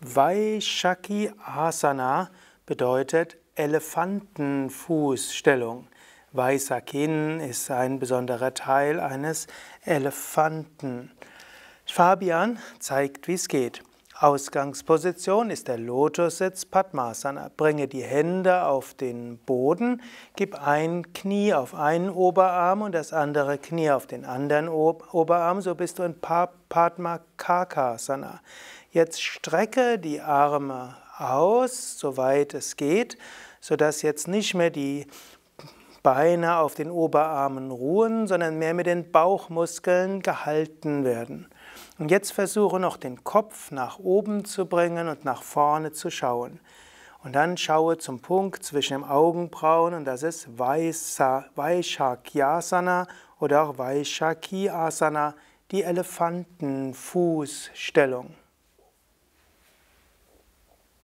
Vaishaki Asana bedeutet Elefantenfußstellung. Vaisakin ist ein besonderer Teil eines Elefanten. Fabian zeigt, wie es geht. Ausgangsposition ist der Lotussitz Padmasana. Bringe die Hände auf den Boden, gib ein Knie auf einen Oberarm und das andere Knie auf den anderen Oberarm, so bist du in Padmakakasana. Jetzt strecke die Arme aus, soweit es geht, sodass jetzt nicht mehr die Beine auf den Oberarmen ruhen, sondern mehr mit den Bauchmuskeln gehalten werden. Und jetzt versuche noch den Kopf nach oben zu bringen und nach vorne zu schauen. Und dann schaue zum Punkt zwischen den Augenbrauen und das ist Vaishakyasana oder auch Vaishaki Asana, die Elefantenfußstellung.